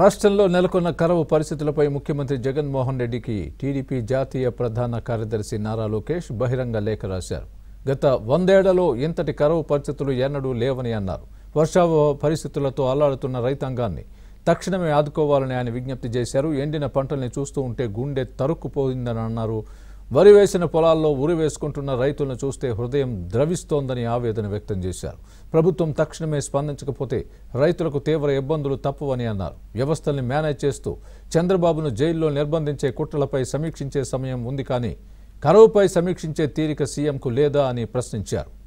రాష్ట్రంలో నెలకొన్న కరవు పరిస్థితులపై ముఖ్యమంత్రి జగన్మోహన్ రెడ్డికి టీడీపీ జాతీయ ప్రధాన కార్యదర్శి నారా లోకేష్ బహిరంగ లేఖ రాశారు గత వందేళ్లలో ఇంతటి కరవు పరిస్థితులు ఎన్నడూ లేవని అన్నారు వర్షావ పరిస్థితులతో అల్లాడుతున్న రైతాంగాన్ని తక్షణమే ఆదుకోవాలని ఆయన విజ్ఞప్తి చేశారు ఎండిన పంటల్ని చూస్తూ ఉంటే గుండె తరుక్కుపోయిందని అన్నారు వరి వేసిన పొలాల్లో ఉరి వేసుకుంటున్న రైతులను చూస్తే హృదయం ద్రవిస్తోందని ఆవేదన వ్యక్తం చేశారు ప్రభుత్వం తక్షణమే స్పందించకపోతే రైతులకు తీవ్ర ఇబ్బందులు తప్పవని అన్నారు వ్యవస్థల్ని మేనేజ్ చేస్తూ చంద్రబాబును జైల్లో నిర్బంధించే కుట్రలపై సమీక్షించే సమయం ఉంది కానీ కరువుపై సమీక్షించే తీరిక సీఎంకు లేదా అని ప్రశ్నించారు